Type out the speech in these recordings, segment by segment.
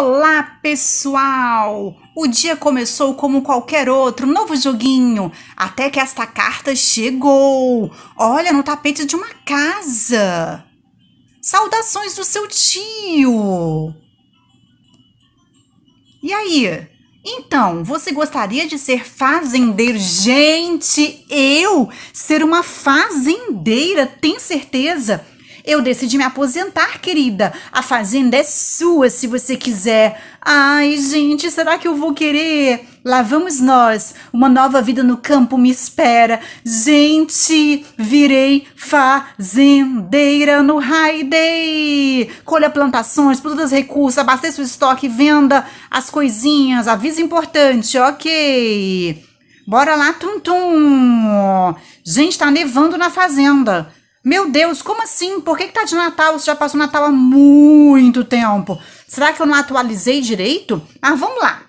Olá, pessoal! O dia começou como qualquer outro, novo joguinho, até que esta carta chegou. Olha, no tapete de uma casa. Saudações do seu tio. E aí? Então, você gostaria de ser fazendeiro? Gente, eu ser uma fazendeira, tem certeza? Eu decidi me aposentar, querida. A fazenda é sua se você quiser. Ai, gente, será que eu vou querer? Lá vamos nós. Uma nova vida no campo me espera. Gente, virei fazendeira no Day. Colha plantações, produtos os recursos, abasteça o estoque, venda as coisinhas. Aviso importante, ok. Bora lá, Tum Tum. Gente, tá nevando na fazenda. Meu Deus, como assim? Por que, que tá de Natal? Você já passou Natal há muito tempo. Será que eu não atualizei direito? Mas ah, vamos lá.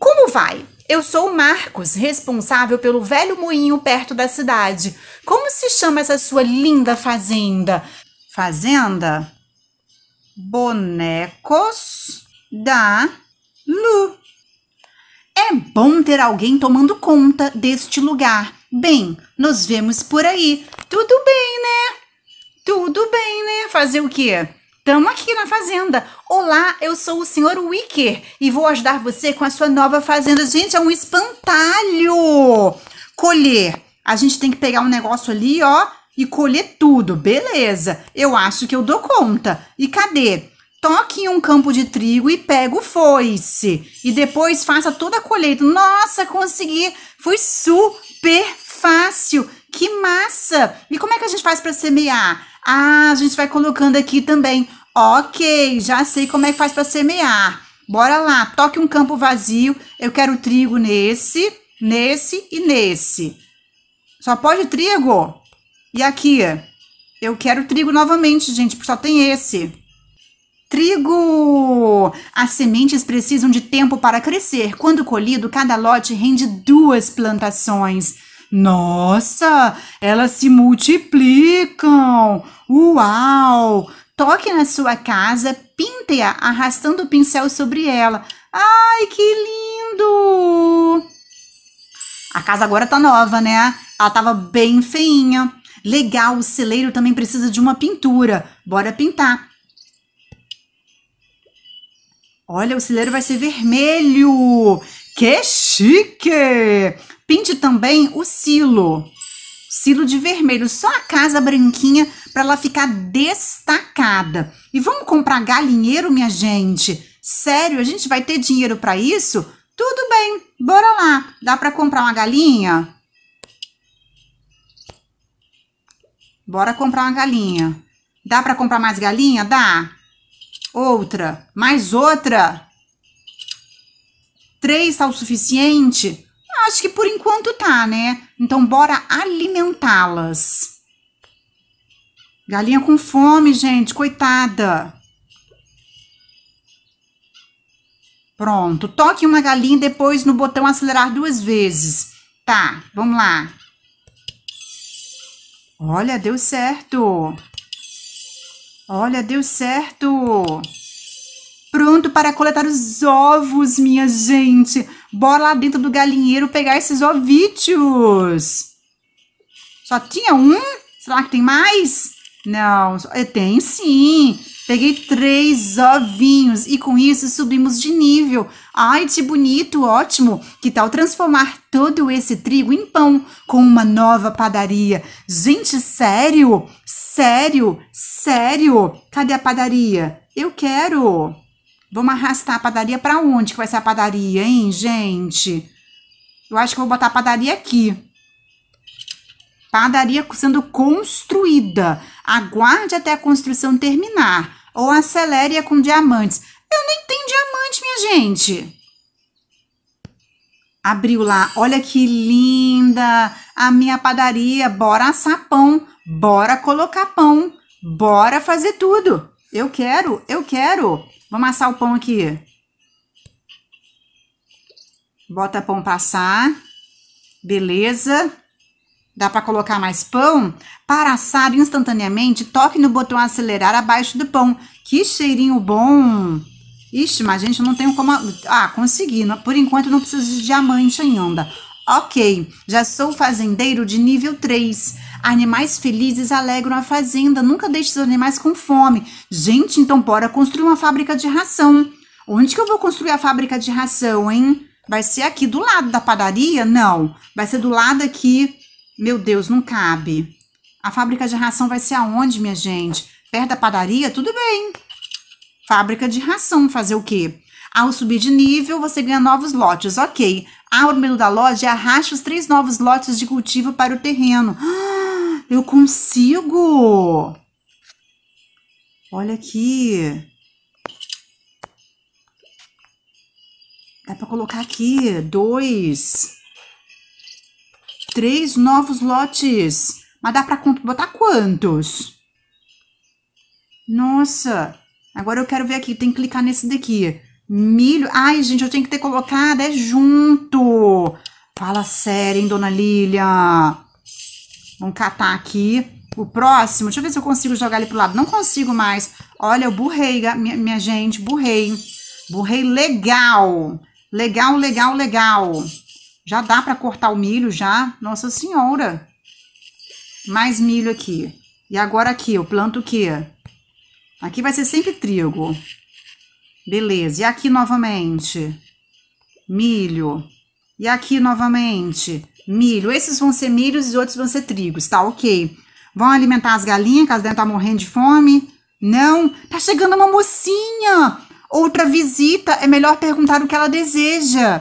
Como vai? Eu sou o Marcos, responsável pelo velho moinho perto da cidade. Como se chama essa sua linda fazenda? Fazenda? Bonecos da Lu. É bom ter alguém tomando conta deste lugar. Bem, nos vemos por aí. Tudo bem, né? Tudo bem, né? Fazer o quê? Tamo aqui na fazenda. Olá, eu sou o senhor Wicker e vou ajudar você com a sua nova fazenda. Gente, é um espantalho! Colher. A gente tem que pegar um negócio ali, ó, e colher tudo. Beleza. Eu acho que eu dou conta. E cadê? toque em um campo de trigo e pega o foice. E depois faça toda a colheita. Nossa, consegui! Foi super fácil, que massa! E como é que a gente faz para semear? Ah, a gente vai colocando aqui também. Ok, já sei como é que faz para semear. Bora lá, toque um campo vazio. Eu quero trigo nesse, nesse e nesse. Só pode trigo? E aqui? Eu quero trigo novamente, gente, porque só tem esse. Trigo! As sementes precisam de tempo para crescer. Quando colhido, cada lote rende duas plantações. Nossa, elas se multiplicam! Uau! Toque na sua casa, pinte-a arrastando o pincel sobre ela. Ai, que lindo! A casa agora tá nova, né? Ela tava bem feinha. Legal, o celeiro também precisa de uma pintura. Bora pintar. Olha, o celeiro vai ser vermelho. Que chique! Pinte também o silo, silo de vermelho, só a casa branquinha para ela ficar destacada. E vamos comprar galinheiro, minha gente? Sério, a gente vai ter dinheiro para isso? Tudo bem, bora lá. Dá para comprar uma galinha? Bora comprar uma galinha. Dá para comprar mais galinha? Dá. Outra, mais outra. Três tá o suficiente? Acho que por enquanto tá, né? Então, bora alimentá-las. Galinha com fome, gente, coitada. Pronto, toque uma galinha depois no botão acelerar duas vezes. Tá, vamos lá. Olha, deu certo. Olha, deu certo. Pronto para coletar os ovos, minha gente. Bora lá dentro do galinheiro pegar esses ovítios. Só tinha um? Será que tem mais? Não, é, tem sim. Peguei três ovinhos e com isso subimos de nível. Ai, que bonito, ótimo. Que tal transformar todo esse trigo em pão com uma nova padaria? Gente, sério? Sério? Sério? Cadê a padaria? Eu quero. Vamos arrastar a padaria para onde que vai ser a padaria, hein, gente? Eu acho que vou botar a padaria aqui. Padaria sendo construída. Aguarde até a construção terminar. Ou acelere com diamantes. Eu nem tenho diamante, minha gente. Abriu lá. Olha que linda a minha padaria. Bora assar pão. Bora colocar pão. Bora fazer tudo. Eu quero, eu quero. Vamos assar o pão aqui. Bota pão passar. Beleza. Dá para colocar mais pão? Para assar instantaneamente, toque no botão acelerar abaixo do pão. Que cheirinho bom! Ixi, mas gente, eu não tenho como... Ah, consegui. Por enquanto, não preciso de diamante ainda. Ok, já sou fazendeiro de nível 3. Animais felizes alegram a fazenda. Nunca deixe os animais com fome. Gente, então bora construir uma fábrica de ração. Onde que eu vou construir a fábrica de ração, hein? Vai ser aqui do lado da padaria? Não. Vai ser do lado aqui. Meu Deus, não cabe. A fábrica de ração vai ser aonde, minha gente? Perto da padaria? Tudo bem. Fábrica de ração, fazer o quê? Ao subir de nível, você ganha novos lotes, ok. Abra o menu da loja e é arraste os três novos lotes de cultivo para o terreno. Ah! Eu consigo! Olha aqui. Dá para colocar aqui dois, três novos lotes. Mas dá para botar quantos? Nossa, agora eu quero ver aqui. Tem que clicar nesse daqui. Milho. Ai, gente, eu tenho que ter colocado. É junto. Fala sério, hein, dona Lilia. Vamos catar aqui. O próximo, deixa eu ver se eu consigo jogar ele pro lado. Não consigo mais. Olha, eu burrei, minha, minha gente, burrei. Burrei legal. Legal, legal, legal. Já dá para cortar o milho já? Nossa senhora. Mais milho aqui. E agora aqui, eu planto o quê? Aqui vai ser sempre trigo. Beleza. E aqui novamente? Milho. E aqui novamente? milho. Esses vão ser milhos e outros vão ser trigos, tá? Ok. Vão alimentar as galinhas, que dentro tá devem morrendo de fome? Não. Tá chegando uma mocinha. Outra visita. É melhor perguntar o que ela deseja.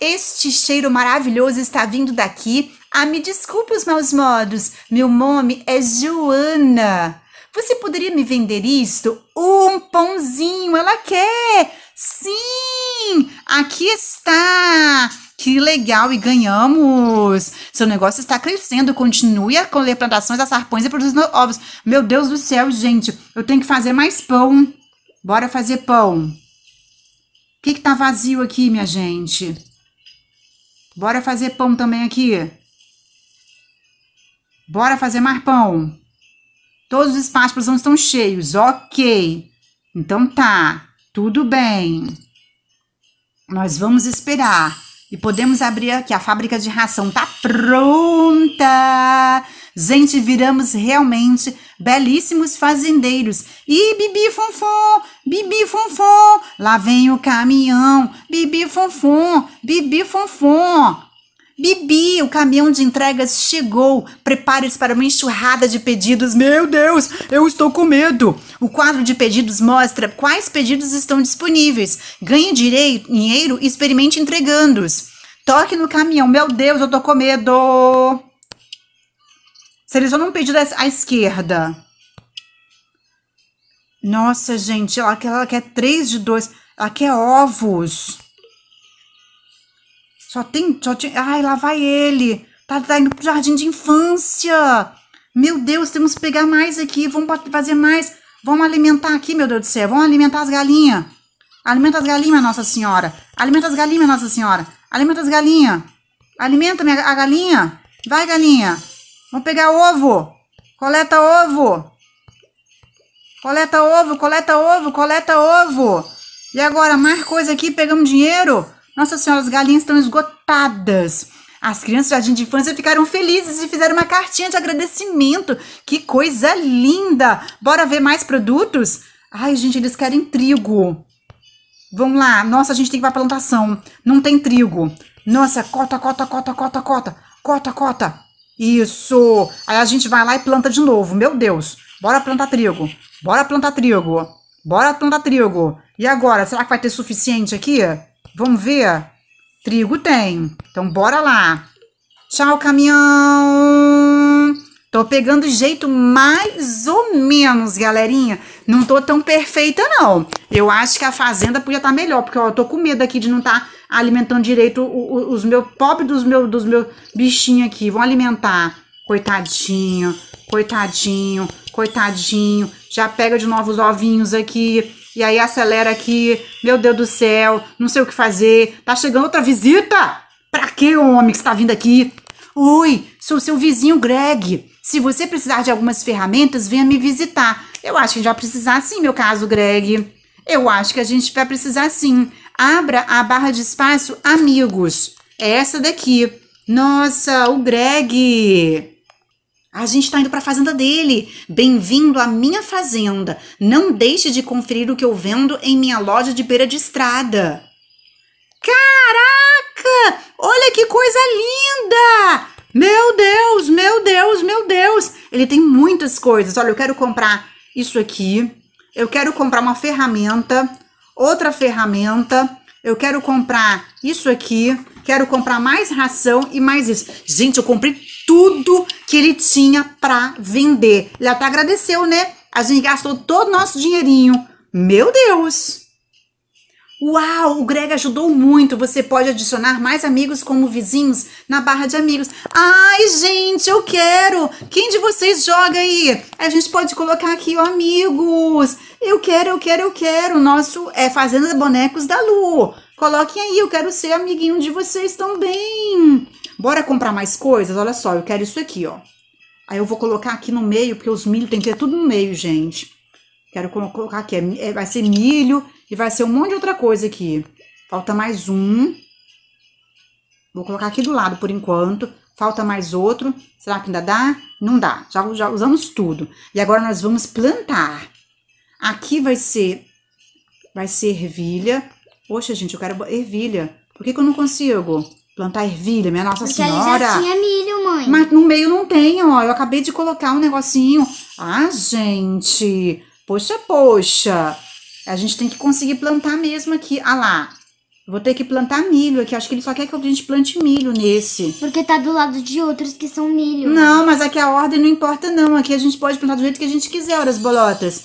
Este cheiro maravilhoso está vindo daqui. Ah, me desculpe os maus modos. Meu nome é Joana. Você poderia me vender isto? Um pãozinho, ela quer! Sim! Aqui está! que legal, e ganhamos. Seu negócio está crescendo, continue a colher plantações, a sarpões e produzindo ovos. Meu Deus do céu, gente, eu tenho que fazer mais pão. Bora fazer pão. O que, que tá vazio aqui, minha gente? Bora fazer pão também aqui. Bora fazer mais pão. Todos os espaços para estão cheios. Ok. Então tá. Tudo bem. Nós vamos esperar. E podemos abrir aqui, a fábrica de ração tá pronta! Gente, viramos realmente belíssimos fazendeiros. E bibi fonfon, bibi fonfon, lá vem o caminhão, bibi fonfon, bibi fonfon. Bibi, o caminhão de entregas chegou. Prepare-se para uma enxurrada de pedidos. Meu Deus, eu estou com medo. O quadro de pedidos mostra quais pedidos estão disponíveis. Ganhe direito, dinheiro e experimente entregando-os. Toque no caminhão. Meu Deus, eu estou com medo. Seleciona um pedido à esquerda. Nossa, gente, ela, ela quer é três de dois. Ela quer é ovos. Só tem. Só tem. ai, lá vai ele. Tá, tá indo pro jardim de infância. Meu Deus, temos que pegar mais aqui. Vamos fazer mais. Vamos alimentar aqui, meu Deus do céu. Vamos alimentar as galinhas. Alimenta as galinhas, Nossa Senhora. Alimenta as galinhas, Nossa Senhora. Alimenta as galinhas. Alimenta a galinha. Vai, galinha. Vamos pegar ovo. Coleta ovo. Coleta ovo, coleta ovo, coleta ovo. E agora, mais coisa aqui, pegamos dinheiro. Nossa Senhora, as galinhas estão esgotadas. As crianças do jardim de infância ficaram felizes e fizeram uma cartinha de agradecimento. Que coisa linda! Bora ver mais produtos? Ai, gente, eles querem trigo. Vamos lá. Nossa, a gente tem que ir pra plantação. Não tem trigo. Nossa, cota, cota, cota, cota, cota. Cota, cota. Isso. Aí a gente vai lá e planta de novo. Meu Deus. Bora plantar trigo. Bora plantar trigo. Bora plantar trigo. E agora? Será que vai ter suficiente aqui? Vamos ver? Trigo tem. Então, bora lá. Tchau, caminhão. Tô pegando jeito mais ou menos, galerinha. Não tô tão perfeita, não. Eu acho que a fazenda podia estar tá melhor, porque ó, eu tô com medo aqui de não estar tá alimentando direito os, meus... Pobre dos meus dos meus bichinhos aqui. Vão alimentar. Coitadinho, coitadinho, coitadinho. Já pega de novo os ovinhos aqui. E aí acelera aqui, meu Deus do céu, não sei o que fazer, tá chegando outra visita? Pra que, homem, que está vindo aqui? Oi, sou seu vizinho Greg. Se você precisar de algumas ferramentas, venha me visitar. Eu acho que já precisar sim, meu caso, Greg. Eu acho que a gente vai precisar sim. Abra a barra de espaço amigos. É essa daqui. Nossa, o Greg. A gente está indo para a fazenda dele. Bem-vindo à minha fazenda. Não deixe de conferir o que eu vendo em minha loja de beira de estrada. Caraca! Olha que coisa linda! Meu Deus, meu Deus, meu Deus! Ele tem muitas coisas. Olha, eu quero comprar isso aqui. Eu quero comprar uma ferramenta, outra ferramenta. Eu quero comprar isso aqui. Quero comprar mais ração e mais isso. Gente, eu comprei tudo que ele tinha pra vender. Ele até agradeceu, né? A gente gastou todo o nosso dinheirinho. Meu Deus! Uau, o Greg ajudou muito. Você pode adicionar mais amigos como vizinhos na barra de amigos. Ai, gente, eu quero. Quem de vocês joga aí? A gente pode colocar aqui, ó, amigos. Eu quero, eu quero, eu quero. Nosso é Fazenda Bonecos da Lu. Coloquem aí, eu quero ser amiguinho de vocês também. Bora comprar mais coisas? Olha só, eu quero isso aqui, ó. Aí eu vou colocar aqui no meio, porque os milho tem que ter tudo no meio, gente. Quero colocar aqui, é, é, vai ser milho e vai ser um monte de outra coisa aqui. Falta mais um. Vou colocar aqui do lado por enquanto. Falta mais outro. Será que ainda dá? Não dá. Já, já usamos tudo. E agora nós vamos plantar. Aqui vai ser, vai ser ervilha. Poxa, gente, eu quero ervilha. Por que, que eu não consigo plantar ervilha? Minha Nossa Porque Senhora. Ali tinha milho, mãe. Mas no meio não tem, ó. Eu acabei de colocar um negocinho. Ah, gente. Poxa, poxa. A gente tem que conseguir plantar mesmo aqui. Ah lá. Vou ter que plantar milho aqui. Acho que ele só quer que a gente plante milho nesse. Porque tá do lado de outros que são milho. Não, mas aqui a ordem não importa, não. Aqui a gente pode plantar do jeito que a gente quiser, horas bolotas.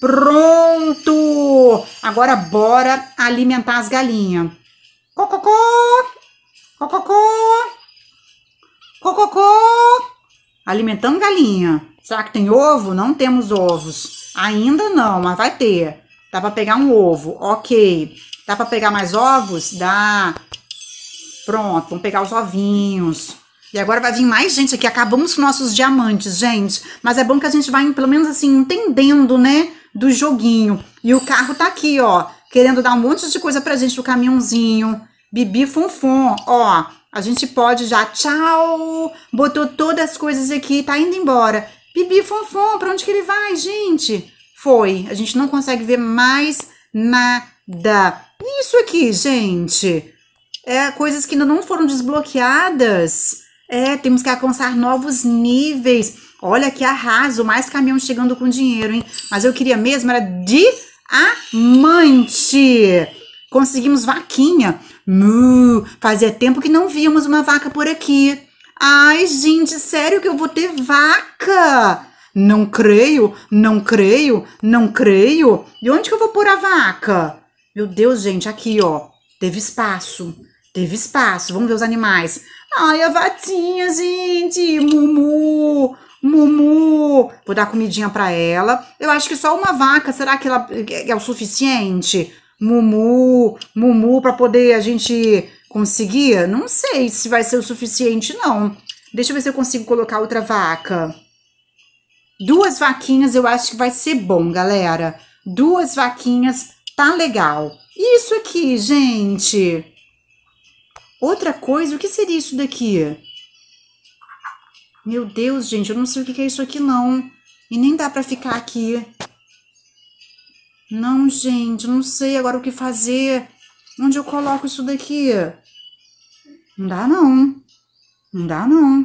Pronto! Agora bora alimentar as galinhas. Cococô! Cococô! Cococô! Alimentando galinha. Será que tem ovo? Não temos ovos. Ainda não, mas vai ter. Dá para pegar um ovo. Ok. Dá para pegar mais ovos? Dá. Pronto, vamos pegar os ovinhos. E agora vai vir mais gente aqui. Acabamos com nossos diamantes, gente. Mas é bom que a gente vai, pelo menos assim, entendendo, né? do joguinho. E o carro tá aqui, ó, querendo dar um monte de coisa pra gente, o caminhãozinho, bibi funfum, ó. A gente pode já, tchau, botou todas as coisas aqui, tá indo embora. Bibi funfum, pra onde que ele vai, gente? Foi, a gente não consegue ver mais nada. Isso aqui, gente, é coisas que ainda não foram desbloqueadas. É, temos que alcançar novos níveis. Olha que arraso, mais caminhão chegando com dinheiro, hein? Mas eu queria mesmo, era diamante. Conseguimos vaquinha. fazia tempo que não víamos uma vaca por aqui. Ai, gente, sério que eu vou ter vaca? Não creio, não creio, não creio. E onde que eu vou pôr a vaca? Meu Deus, gente, aqui, ó. Teve espaço. Teve espaço. Vamos ver os animais. Ai, a vatinha, gente. Mumu. Mumu, vou dar comidinha para ela. Eu acho que só uma vaca, será que ela é, é o suficiente? Mumu, Mumu para poder a gente conseguir? Não sei se vai ser o suficiente não. Deixa eu ver se eu consigo colocar outra vaca. Duas vaquinhas eu acho que vai ser bom, galera. Duas vaquinhas tá legal. Isso aqui, gente. Outra coisa, o que seria isso daqui? Meu Deus, gente, eu não sei o que é isso aqui, não. E nem dá pra ficar aqui. Não, gente, não sei agora o que fazer. Onde eu coloco isso daqui? Não dá, não. Não dá, não.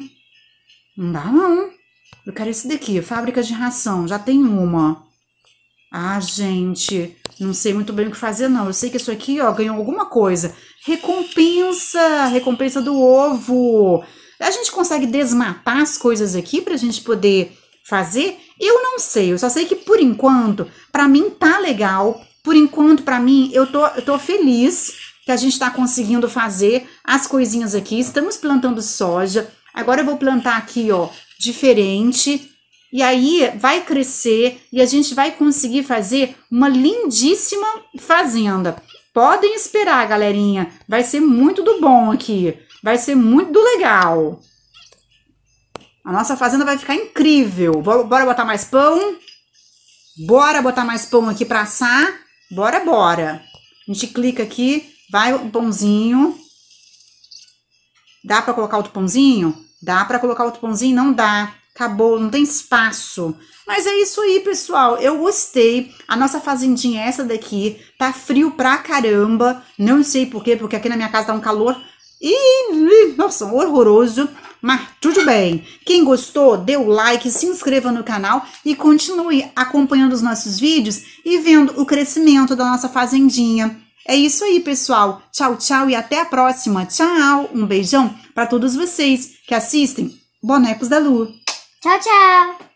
Não dá, não. Eu quero esse daqui, fábrica de ração. Já tem uma. Ah, gente, não sei muito bem o que fazer, não. Eu sei que isso aqui, ó, ganhou alguma coisa. Recompensa! Recompensa do ovo! A gente consegue desmatar as coisas aqui para a gente poder fazer? Eu não sei, eu só sei que por enquanto, para mim tá legal. Por enquanto, para mim, eu tô, eu tô feliz que a gente está conseguindo fazer as coisinhas aqui. Estamos plantando soja. Agora eu vou plantar aqui, ó, diferente. E aí vai crescer e a gente vai conseguir fazer uma lindíssima fazenda. Podem esperar, galerinha. Vai ser muito do bom aqui. Vai ser muito legal. A nossa fazenda vai ficar incrível. Bora botar mais pão? Bora botar mais pão aqui para assar? Bora, bora. A gente clica aqui, vai um pãozinho. Dá para colocar outro pãozinho? Dá para colocar outro pãozinho? Não dá. Acabou, não tem espaço. Mas é isso aí, pessoal. Eu gostei. A nossa fazendinha é essa daqui. Tá frio pra caramba. Não sei por quê, porque aqui na minha casa tá um calor e, nossa, horroroso, mas tudo bem. Quem gostou, dê o like, se inscreva no canal e continue acompanhando os nossos vídeos e vendo o crescimento da nossa fazendinha. É isso aí, pessoal. Tchau, tchau e até a próxima. Tchau. Um beijão para todos vocês que assistem Bonecos da Lu. Tchau, tchau.